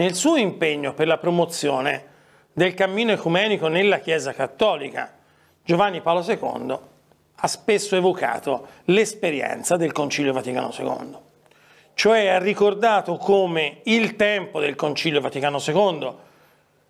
nel suo impegno per la promozione del cammino ecumenico nella Chiesa Cattolica. Giovanni Paolo II ha spesso evocato l'esperienza del Concilio Vaticano II, cioè ha ricordato come il tempo del Concilio Vaticano II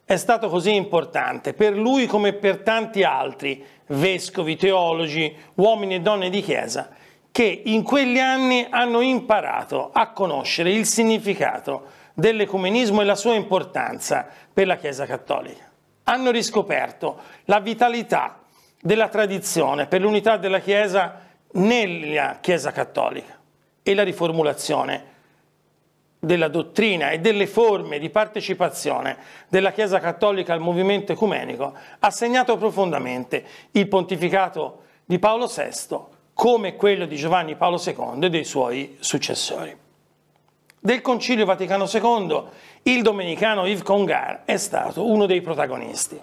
è stato così importante per lui come per tanti altri vescovi, teologi, uomini e donne di Chiesa che in quegli anni hanno imparato a conoscere il significato dell'ecumenismo e la sua importanza per la Chiesa Cattolica. Hanno riscoperto la vitalità della tradizione per l'unità della Chiesa nella Chiesa Cattolica e la riformulazione della dottrina e delle forme di partecipazione della Chiesa Cattolica al movimento ecumenico ha segnato profondamente il pontificato di Paolo VI come quello di Giovanni Paolo II e dei suoi successori del Concilio Vaticano II, il domenicano Yves Congar è stato uno dei protagonisti.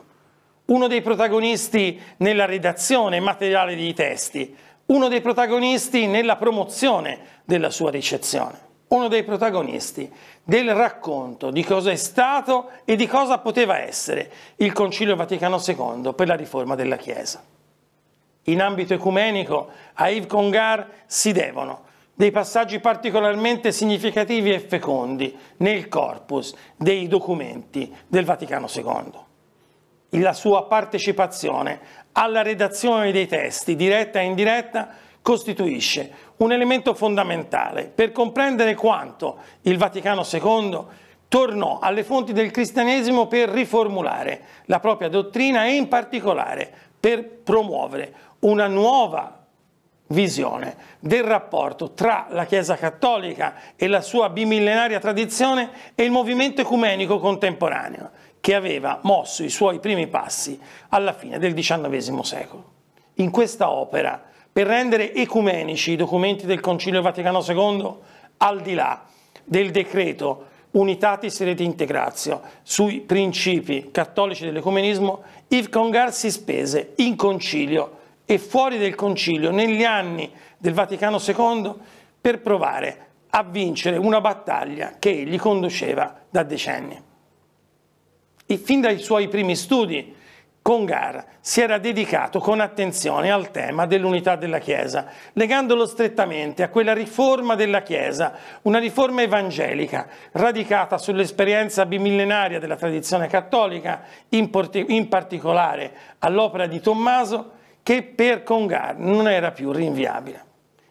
Uno dei protagonisti nella redazione materiale dei testi, uno dei protagonisti nella promozione della sua ricezione, uno dei protagonisti del racconto di cosa è stato e di cosa poteva essere il Concilio Vaticano II per la riforma della Chiesa. In ambito ecumenico a Yves Congar si devono dei passaggi particolarmente significativi e fecondi nel corpus dei documenti del Vaticano II. La sua partecipazione alla redazione dei testi, diretta e indiretta, costituisce un elemento fondamentale per comprendere quanto il Vaticano II tornò alle fonti del cristianesimo per riformulare la propria dottrina e in particolare per promuovere una nuova visione del rapporto tra la Chiesa Cattolica e la sua bimillenaria tradizione e il movimento ecumenico contemporaneo, che aveva mosso i suoi primi passi alla fine del XIX secolo. In questa opera, per rendere ecumenici i documenti del Concilio Vaticano II, al di là del decreto Unitatis Rete Integratio sui principi cattolici dell'ecumenismo, Yves Congar si spese in concilio e fuori del concilio negli anni del Vaticano II per provare a vincere una battaglia che egli conduceva da decenni. E fin dai suoi primi studi, Congar si era dedicato con attenzione al tema dell'unità della Chiesa, legandolo strettamente a quella riforma della Chiesa, una riforma evangelica radicata sull'esperienza bimillenaria della tradizione cattolica, in, in particolare all'opera di Tommaso, che per Congar non era più rinviabile.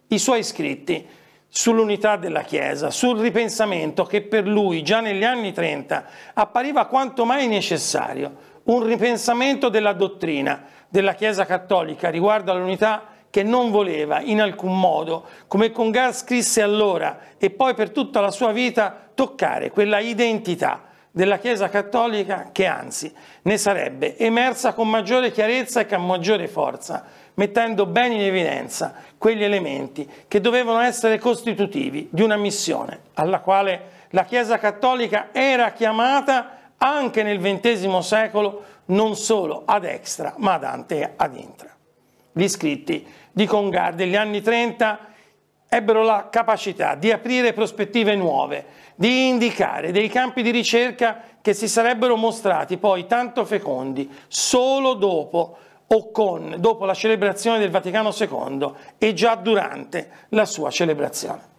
I suoi scritti sull'unità della Chiesa, sul ripensamento che per lui già negli anni 30 appariva quanto mai necessario, un ripensamento della dottrina della Chiesa cattolica riguardo all'unità che non voleva in alcun modo, come Congar scrisse allora e poi per tutta la sua vita, toccare quella identità della Chiesa Cattolica che anzi ne sarebbe emersa con maggiore chiarezza e con maggiore forza, mettendo ben in evidenza quegli elementi che dovevano essere costitutivi di una missione alla quale la Chiesa Cattolica era chiamata anche nel XX secolo non solo ad extra ma ad ante ad intra. Gli scritti di Congar degli anni 30 ebbero la capacità di aprire prospettive nuove, di indicare dei campi di ricerca che si sarebbero mostrati poi tanto fecondi solo dopo o con, dopo la celebrazione del Vaticano II e già durante la sua celebrazione.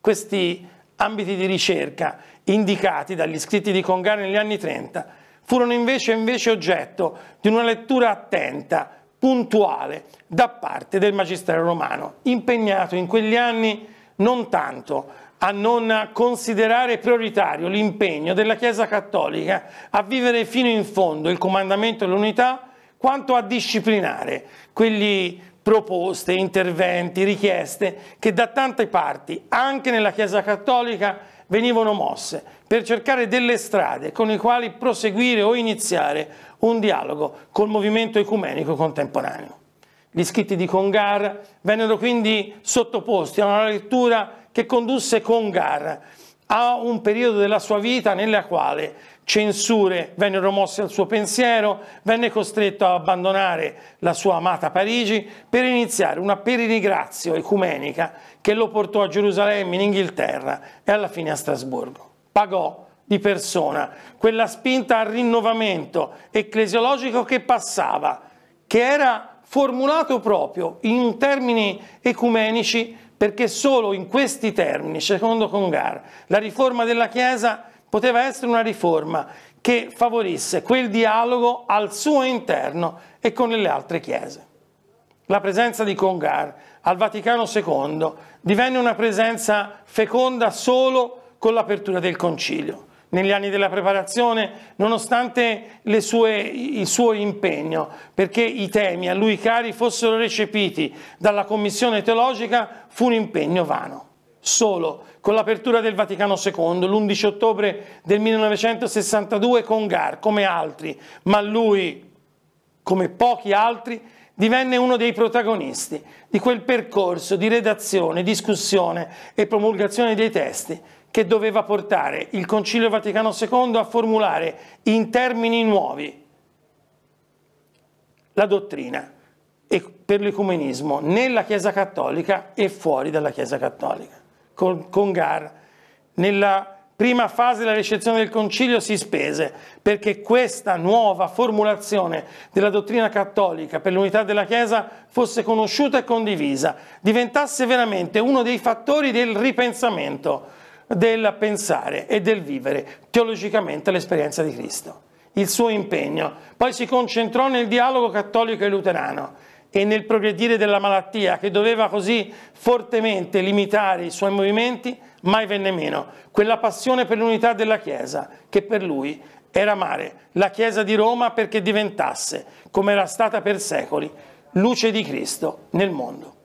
Questi ambiti di ricerca indicati dagli scritti di Congar negli anni 30 furono invece, invece oggetto di una lettura attenta puntuale da parte del magistero romano, impegnato in quegli anni non tanto a non considerare prioritario l'impegno della Chiesa Cattolica a vivere fino in fondo il comandamento dell'unità, quanto a disciplinare quegli proposte, interventi, richieste che da tante parti, anche nella Chiesa Cattolica, venivano mosse per cercare delle strade con le quali proseguire o iniziare un dialogo col movimento ecumenico contemporaneo. Gli scritti di Congar vennero quindi sottoposti a una lettura che condusse Congar a un periodo della sua vita nella quale censure vennero mosse al suo pensiero, venne costretto a abbandonare la sua amata Parigi per iniziare una peregrinazio ecumenica che lo portò a Gerusalemme, in Inghilterra e alla fine a Strasburgo. Pagò di persona quella spinta al rinnovamento ecclesiologico che passava, che era formulato proprio in termini ecumenici perché solo in questi termini, secondo Congar, la riforma della Chiesa poteva essere una riforma che favorisse quel dialogo al suo interno e con le altre chiese. La presenza di Congar al Vaticano II divenne una presenza feconda solo con l'apertura del concilio. Negli anni della preparazione, nonostante sue, il suo impegno, perché i temi a lui cari fossero recepiti dalla commissione teologica, fu un impegno vano solo con l'apertura del Vaticano II l'11 ottobre del 1962 con Gar come altri, ma lui come pochi altri divenne uno dei protagonisti di quel percorso di redazione, discussione e promulgazione dei testi che doveva portare il Concilio Vaticano II a formulare in termini nuovi la dottrina per l'ecumenismo nella Chiesa Cattolica e fuori dalla Chiesa Cattolica con, con GAR. Nella prima fase della ricezione del Concilio si spese perché questa nuova formulazione della dottrina cattolica per l'unità della Chiesa fosse conosciuta e condivisa, diventasse veramente uno dei fattori del ripensamento, del pensare e del vivere teologicamente l'esperienza di Cristo, il suo impegno. Poi si concentrò nel dialogo cattolico e luterano e nel progredire della malattia che doveva così fortemente limitare i suoi movimenti, mai venne meno quella passione per l'unità della Chiesa che per lui era mare, la Chiesa di Roma perché diventasse, come era stata per secoli, luce di Cristo nel mondo.